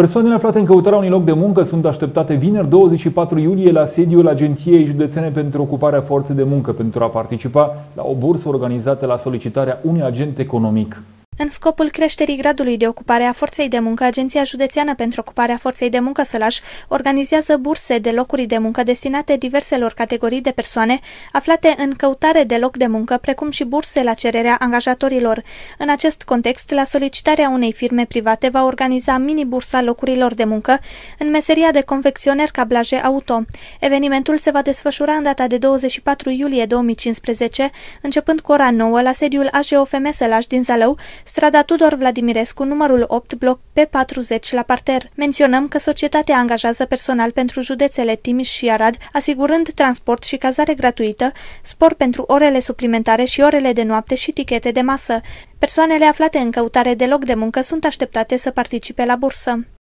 Persoanele aflate în căutarea unui loc de muncă sunt așteptate vineri 24 iulie la sediul Agenției Județene pentru Ocuparea Forței de Muncă pentru a participa la o bursă organizată la solicitarea unui agent economic. În scopul creșterii gradului de ocupare a forței de muncă, Agenția Județeană pentru Ocuparea Forței de Muncă Sălaș organizează burse de locuri de muncă destinate diverselor categorii de persoane aflate în căutare de loc de muncă, precum și burse la cererea angajatorilor. În acest context, la solicitarea unei firme private va organiza mini-bursa locurilor de muncă în meseria de confecționer cablaje auto. Evenimentul se va desfășura în data de 24 iulie 2015, începând cu ora 9 la sediul AGOFM Sălaș din Zalău, strada Tudor Vladimirescu, numărul 8, bloc P40 la parter. Menționăm că societatea angajează personal pentru județele Timiș și Arad, asigurând transport și cazare gratuită, spor pentru orele suplimentare și orele de noapte și tichete de masă. Persoanele aflate în căutare de loc de muncă sunt așteptate să participe la bursă.